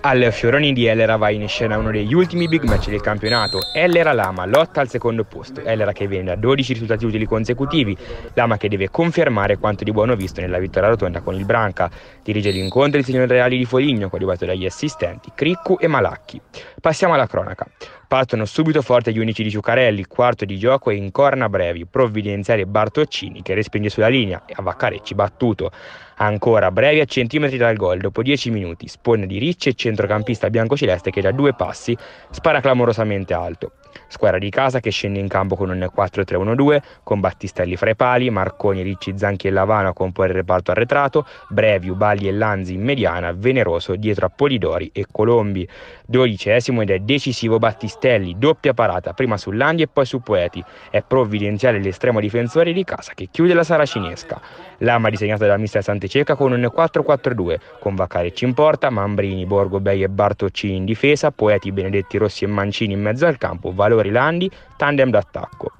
Al Fioroni di Ellera va in scena uno degli ultimi big match del campionato. Ellera Lama lotta al secondo posto. Ellera che viene da 12 risultati utili consecutivi. Lama che deve confermare quanto di buono visto nella vittoria rotonda con il Branca. Dirige gli incontri il signor Reali di Foligno, coadiuvato dagli assistenti Criccu e Malacchi. Passiamo alla cronaca. Partono subito forte gli unici di Ciucarelli, quarto di gioco e in corna brevi, provvidenziale Bartoccini che respinge sulla linea, a Vaccarecci battuto. Ancora brevi a centimetri dal gol, dopo 10 minuti, spone di Ricci e centrocampista biancoceleste che da due passi spara clamorosamente alto. Squadra di casa che scende in campo con un 4-3-1-2, con Battistelli fra i pali, Marconi, Ricci, Zanchi e Lavano a comporre il reparto arretrato, Breviu, Balli e Lanzi in mediana, Veneroso dietro a Polidori e Colombi. Dodicesimo ed è decisivo Battistelli, doppia parata prima su Landi e poi su Poeti. È provvidenziale l'estremo difensore di casa che chiude la saracinesca. Lama disegnata dalla mister Santecerca con un 4-4-2, con Vaccarecci in porta, Mambrini, Borgo Bei e Bartocci in difesa, Poeti, Benedetti, Rossi e Mancini in mezzo al campo, Valori Landi, tandem d'attacco.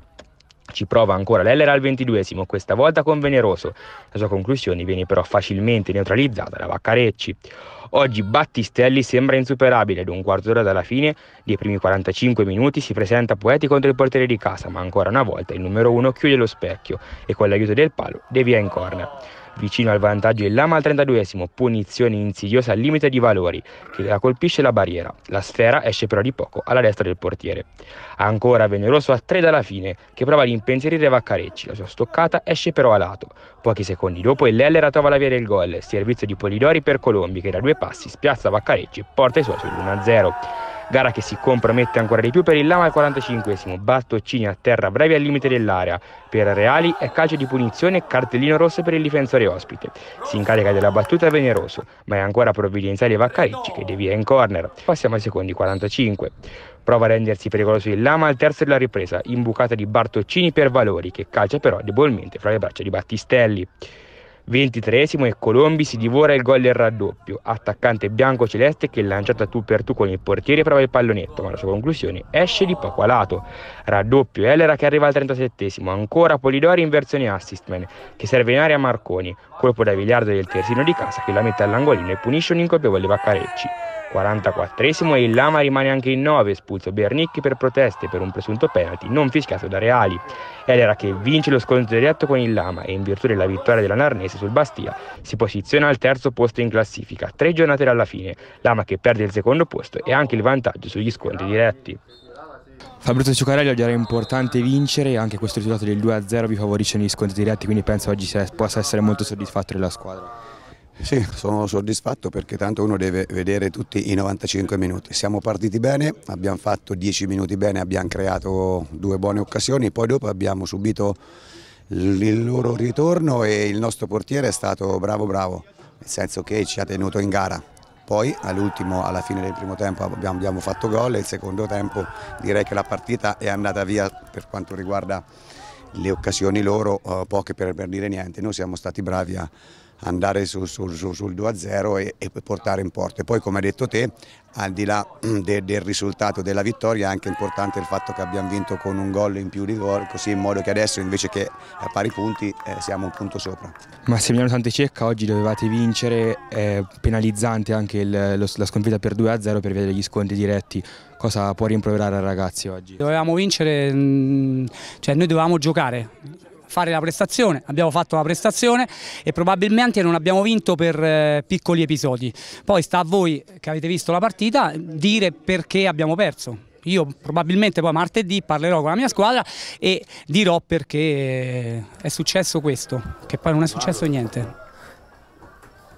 Ci prova ancora l'Eller al ventiduesimo, questa volta con Veneroso. La sua conclusione viene però facilmente neutralizzata da Vaccarecci. Oggi Battistelli sembra insuperabile ed un quarto d'ora dalla fine dei primi 45 minuti si presenta Poeti contro il portiere di casa, ma ancora una volta il numero 1 chiude lo specchio e con l'aiuto del palo devia in corner. Vicino al vantaggio è Lama al 32esimo, punizione insidiosa al limite di valori, che la colpisce la barriera. La sfera esce però di poco alla destra del portiere. Ancora Veneroso a 3 dalla fine, che prova ad impensierire Vaccarecci. La sua stoccata esce però a lato. Pochi secondi dopo Lellera trova la via del gol, servizio di Polidori per Colombi che da due passi spiazza Vaccarecci e porta i suoi sull'1-0 gara che si compromette ancora di più per il Lama al 45esimo, Bastoccini a terra brevi al limite dell'area, per Reali è calcio di punizione e cartellino rosso per il difensore ospite. Si incarica della battuta Veneroso, ma è ancora provvidenziale Vaccarecci che devia in corner. Passiamo ai secondi 45. Prova a rendersi pericoloso il Lama al terzo della ripresa, imbucata di Bartoccini per Valori, che calcia però debolmente fra le braccia di Battistelli. Ventitreesimo e Colombi si divora il gol del raddoppio, attaccante bianco-celeste che lanciata tu per tu con il portiere prova il pallonetto, ma la sua conclusione esce di poco a lato. Raddoppio Elera che arriva al 37esimo, ancora Polidori in versione assistman, che serve in area Marconi, colpo da biliardo del terzino di casa che la mette all'angolino e punisce un incolpevole Vaccarecci. 44esimo e il Lama rimane anche in 9, espulso Bernicchi per proteste per un presunto penalty non fischiato da Reali. Elera che vince lo scontro diretto con il Lama e in virtù della vittoria della Narnese sul Bastia si posiziona al terzo posto in classifica, tre giornate dalla fine, Lama che perde il secondo posto e anche il vantaggio sugli scontri diretti. Fabrizio Ciucarelli era importante vincere e anche questo risultato del 2-0 vi favorisce negli scontri diretti quindi penso oggi possa essere molto soddisfatto della squadra. Sì, sono soddisfatto perché tanto uno deve vedere tutti i 95 minuti. Siamo partiti bene, abbiamo fatto 10 minuti bene, abbiamo creato due buone occasioni, poi dopo abbiamo subito il loro ritorno e il nostro portiere è stato bravo bravo, nel senso che ci ha tenuto in gara. Poi all'ultimo, alla fine del primo tempo abbiamo fatto gol e il secondo tempo direi che la partita è andata via per quanto riguarda le occasioni loro, eh, poche per, dire niente. Noi siamo stati bravi a andare su, su, su, sul 2-0 e, e, portare in porta. E poi come hai detto te, al di là de, del risultato della vittoria è anche importante il fatto che abbiamo vinto con un gol in più di gol, così in modo che adesso invece che a pari punti eh, siamo un punto sopra. Massimiliano Santececca, oggi dovevate vincere, è penalizzante anche il, lo, la sconfitta per 2-0 per via degli sconti diretti. Cosa può rimproverare ai ragazzi oggi? Dovevamo vincere, mm, cioè noi dovevamo giocare, fare la prestazione, abbiamo fatto la prestazione e probabilmente non abbiamo vinto per eh, piccoli episodi. Poi sta a voi che avete visto la partita dire perché abbiamo perso. Io probabilmente poi martedì parlerò con la mia squadra e dirò perché è successo questo, che poi non è successo niente.